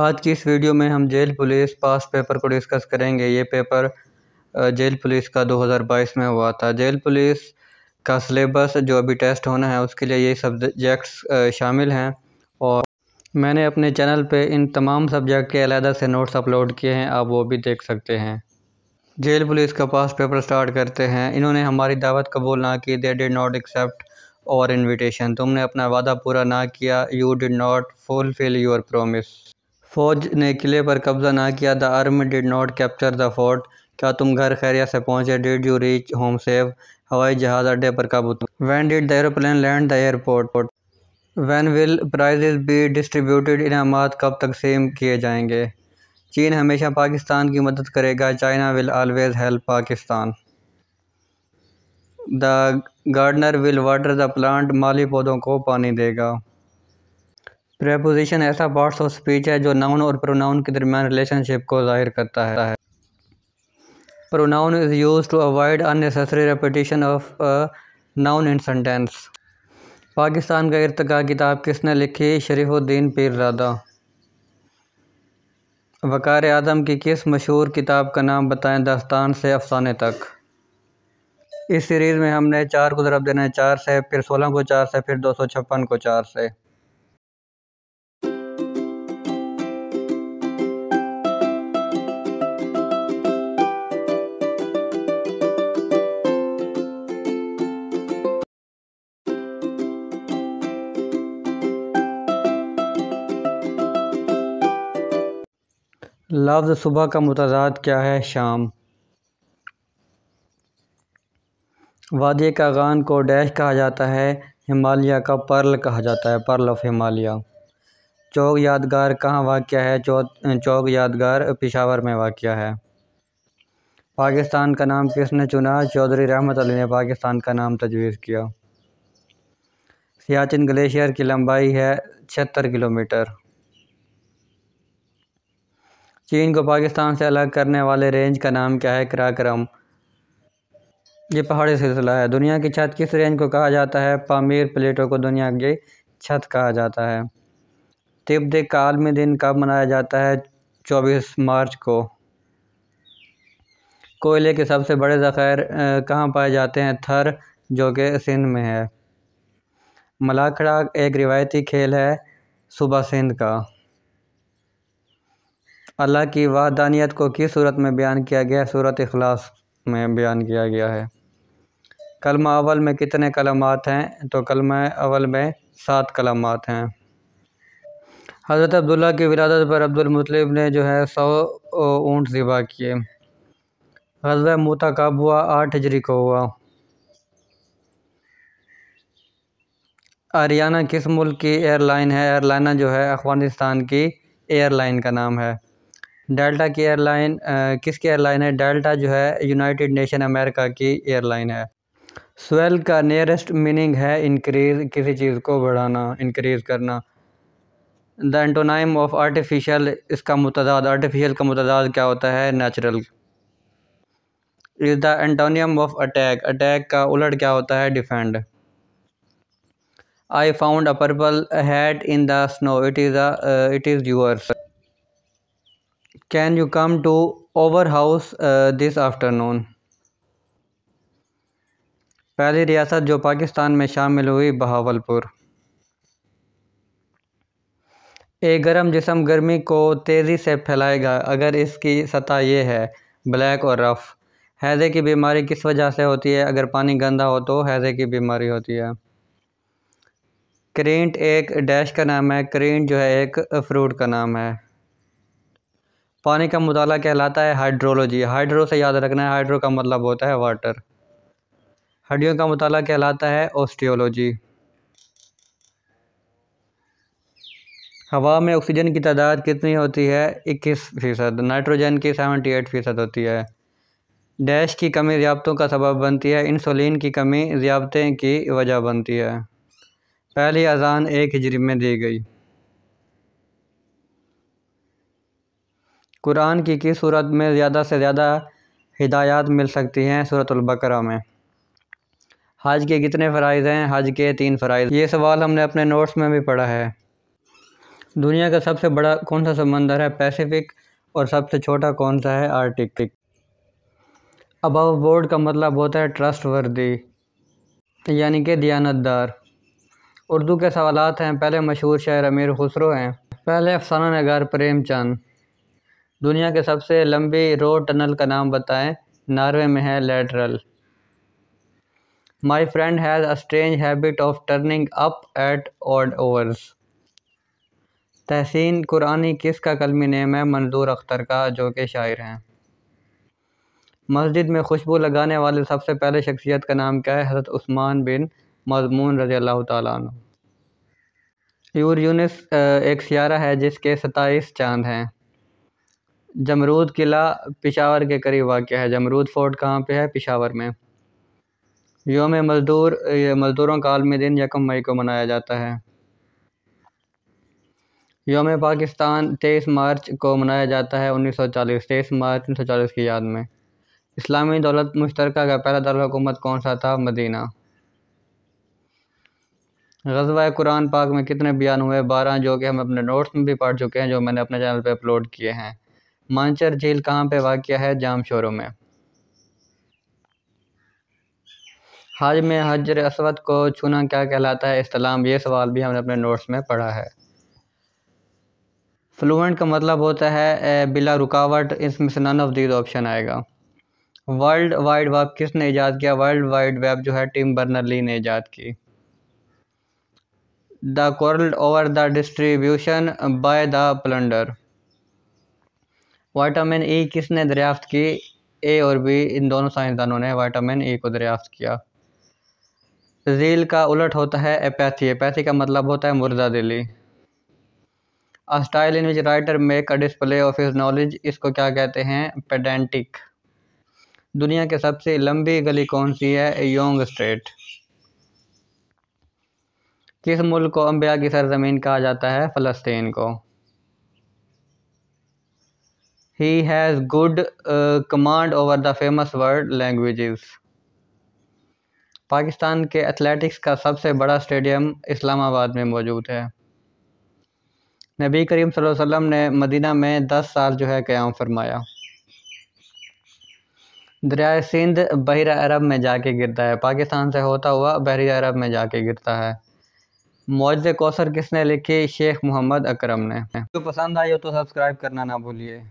आज की इस वीडियो में हम जेल पुलिस पास पेपर को डिस्कस करेंगे ये पेपर जेल पुलिस का 2022 में हुआ था जेल पुलिस का सिलेबस जो अभी टेस्ट होना है उसके लिए ये सब्जेक्ट्स शामिल हैं और मैंने अपने चैनल पे इन तमाम सब्जेक्ट के अलहदा से नोट्स अपलोड किए हैं आप वो भी देख सकते हैं जेल पुलिस का पास पेपर स्टार्ट करते हैं इन्होंने हमारी दावत कबूल ना की they did not accept our invitation तुमने अपना वादा पूरा ना किया you did not fulfil your promise फ़ौज ने किले पर कब्ज़ा ना किया the army did not capture the fort क्या तुम घर खैरिया से पहुँचे did you reach home safe हवाई जहाज़ अड्डे पर काबू तुम when did the aeroplane land the airport when will prizes be distributed इनाम कब तकसीम किए जाएंगे चीन हमेशा पाकिस्तान की मदद करेगा China will always help Pakistan the gardener will water the plant माली पौधों को पानी देगा प्रेपोजिशन ऐसा पार्ट्स ऑफ स्पीच है जो नाउन और प्रोनाउन के दरमियान रिलेशनशिप को जाहिर करता है pronoun is use to avoid unnecessary repetition of noun in sentence Pakistan का इरतका किताब किसने लिखी शरीफुद्दीन पीरजादा वकार आदम की किस मशहूर किताब का नाम बताएं दास्तान से अफसाने तक इस सीरीज़ में हमने चार को ज़रब देना है चार से फिर सोलह को चार से फिर दो सौ छप्पन को चार से लफ्ज़ सुबह का मतदाद क्या है शाम वादी कागान को डैश कहा जाता है हिमालय का पर्ल कहा जाता है पर्ल ऑफ हिमालय चौक यादगार कहाँ वाक़ है चौक यादगार पिशावर में वाक़ है पाकिस्तान का नाम किसने चुना चौधरी रहमत अली ने पाकिस्तान का नाम तजवीज़ किया सियाचिन ग्लेशियर की लंबाई है छिहत्तर किलोमीटर चीन को पाकिस्तान से अलग करने वाले रेंज का नाम क्या है कराक्रम ये पहाड़ी सिलसिला है दुनिया की छत किस रेंज को कहा जाता है पामीर प्लेटों को दुनिया की छत कहा जाता है तिब्बत का आलमी दिन कब मनाया जाता है चौबीस मार्च को कोयले के सबसे बड़े ज़ख़ैर कहाँ पाए जाते हैं थर जो कि सिंध में है मलाखड़ा एक रिवायती खेल है सुबह सिंध का अल्लाह की वाहदानियत को किस सूरत में बयान किया गया है सूरत अखलास में बयान किया गया है कलमा अवल में कितने कलमात हैं तो कलमा अवल में सात कलमात हैं हज़रत अब्दुल्ला की विरादत पर अब्दुलमतलब ने जो है सौ ऊँट ज़िबा किए गजा मोता कब हुआ आठ हजरी को हुआ हरियाणा किस मुल्क की एयरलाइन है एयरलाइना जो है अफ़गानिस्तान की एयरलाइन का नाम है डेल्टा की एयरलाइन किसकी एयरलाइन है डेल्टा जो है यूनाइटेड नेशन अमेरिका की एयरलाइन है स्वेल का नियरेस्ट मीनिंग है इंक्रीज किसी चीज़ को बढ़ाना इंक्रीज करना द एंटोनाइम ऑफ आर्टिफिशियल इसका मतदाद आर्टिफिशियल का मतदाद क्या होता है natural is the antonym of attack attack का उलट क्या होता है defend I found a purple hat in the snow it is it is yours can you come to our house this afternoon पहली रियासत जो पाकिस्तान में शामिल हुई बहावलपुर एक गर्म जिसम गर्मी को तेज़ी से फैलाएगा अगर इसकी सतह यह है ब्लैक और रफ़ हैज़े की बीमारी किस वजह से होती है अगर पानी गंदा हो तो हैज़े की बीमारी होती है करेंट एक डैश का नाम है करेंट जो है एक फ्रूट का नाम है पानी का मुताला कहलाता है हाइड्रोलॉजी हाइड्रो से याद रखना है हाइड्रो का मतलब होता है वाटर हड्डियों का मुताला कहलाता है ओस्टियोलॉजी हवा में ऑक्सीजन की तादाद कितनी होती है इक्कीस फ़ीसद नाइट्रोजन की सेवेंटी एट फ़ीसद होती है डैश की कमी ज़ियाबतों का सबब बनती है इंसुलिन की कमी ज़ियाबतें की वजह बनती है पहली अजान एक हिजरी में दी गई कुरान की किस सूरत में ज़्यादा से ज़्यादा हिदायत मिल सकती हैं सूरतबकरा में हज के कितने फ़रज़ हैं हज के तीन फ़रज़ ये सवाल हमने अपने नोट्स में भी पढ़ा है दुनिया का सबसे बड़ा कौन सा समंदर है पैसिफिक और सबसे छोटा कौन सा है आर्टिक अबव बोर्ड का मतलब होता है ट्रस्ट वर्दी यानी कि दार उर्दू के सवालत हैं पहले मशहूर शायर अमीर खुसरो हैं पहले अफसाना नगार प्रेमचंद दुनिया के सबसे लंबी रोड टनल का नाम बताएं नॉर्वे में है lateral my friend has a strange habit of turning up at odd hours तहसीन कुरानी किस का कलमी नेम है मंजूर अख्तर का जो कि शायर हैं मस्जिद में खुशबू लगाने वाले सबसे पहले शख्सियत का नाम क्या है हज़रत उस्मान बिन मजमून रज़ी अल्लाह तूर यूनिस एक सियारा है जिसके सताईस चांद हैं जमरूद किला पिशावर के करीब वाक़ है जमरूद फोर्ट कहाँ पे है पिशावर में योम मज़दूर मज़दूरों का आलमी दिन यकम मई को मनाया जाता है योम पाकिस्तान तेईस मार्च को मनाया जाता है उन्नीस सौ चालीस तेईस मार्च उन्नीस सौ चालीस की याद में इस्लामी दौलत मुश्तर का पहला दारकूमत कौन सा था मदीना गजवा कुरान पाक में कितने बयान हुए बारह जो कि हम अपने नोट्स में भी पढ़ चुके हैं जो मैंने अपने चैनल पर अपलोड किए हैं मानचर झील कहाँ पे वाक़ है जाम शोरों में हज में हजर असवद को छूना क्या कहलाता है इस्लाम ये सवाल भी हमने अपने नोट्स में पढ़ा है फ्लुएंट का मतलब होता है बिला रुकावट इसमें से नन ऑफ दीज ऑप्शन आएगा वर्ल्ड वाइड वेब किसने ईजाद किया वर्ल्ड वाइड वेब जो है टीम बर्नर ली ने ईजाद की the coral over the distribution by the plunder vitamin E किसने दरियाफ्त की ए और बी इन दोनों साइंसदानों ने वाइटामिन ई को दरियाफ्त किया जील का उलट होता है एपैथी एपैथी का मतलब होता है मुर्दा दिली a style in which writer make a display of his knowledge इसको क्या कहते हैं पेडेंटिक दुनिया के सबसे लंबी गली कौन सी है योंग स्ट्रेट किस मुल्क को अम्बिया की सरजमीन कहा जाता है फ़लस्तीन को he has good uh, command over the famous world languages Pakistan के एथलेटिक्स का सबसे बड़ा स्टेडियम इस्लामाबाद में मौजूद है नबी करीम सल्लल्लाहु अलैहि वसल्लम ने मदीना में दस साल जो है क़्याम फरमाया दरिया सिंध बहर अरब में जाके गिरता है पाकिस्तान से होता हुआ बहर अरब में जाके गिरता है मौज कौसर किसने लिखी शेख मोहम्मद अकरम ने जो पसंद आई हो तो सब्सक्राइब करना ना भूलिए